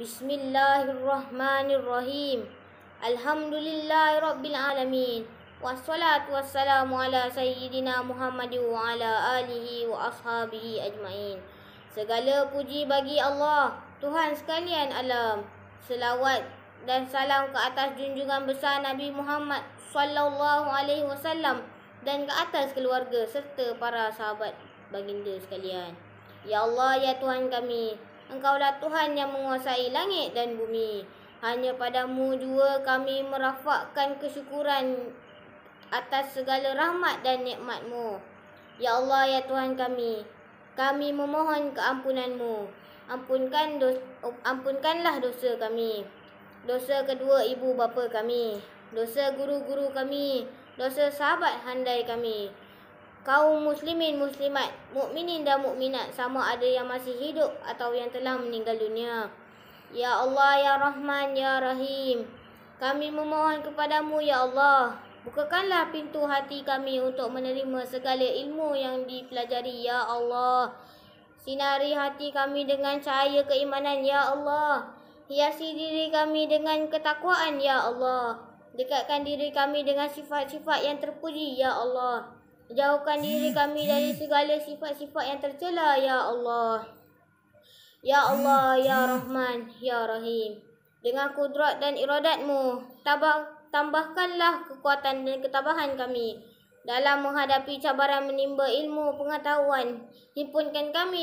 بسم الله الرحمن الرحيم الحمد لله رب العالمين والصلاة والسلام على سيدنا محمد وعلى آله وأصحابه أجمعين Segala puji bagi Allah, Tuhan sekalian alam. Selawat dan salam ke atas junjungan besar Nabi Muhammad sallallahu alaihi wasallam dan ke atas keluarga serta para sahabat baginda sekalian. Ya Allah ya Tuhan kami, Engkaulah Tuhan yang menguasai langit dan bumi. Hanya padamu jua kami merafakkan kesyukuran atas segala rahmat dan nikmatmu. Ya Allah, Ya Tuhan kami, kami memohon keampunanmu. Ampunkan dosa, ampunkanlah dosa kami. Dosa kedua ibu bapa kami. Dosa guru-guru kami. Dosa sahabat handai kami kaum muslimin muslimat, mukminin dan mukminat sama ada yang masih hidup atau yang telah meninggal dunia. Ya Allah ya Rahman ya Rahim. Kami memohon kepadamu ya Allah, bukakanlah pintu hati kami untuk menerima segala ilmu yang dipelajari ya Allah. Sinari hati kami dengan cahaya keimanan ya Allah. Hiasi diri kami dengan ketakwaan ya Allah. Dekatkan diri kami dengan sifat-sifat yang terpuji ya Allah. Jauhkan diri kami dari segala sifat-sifat yang tercela, Ya Allah. Ya Allah, Ya Rahman, Ya Rahim. Dengan kudrat dan iradatmu, tabah, tambahkanlah kekuatan dan ketabahan kami. Dalam menghadapi cabaran menimba ilmu pengetahuan, himpunkan kami.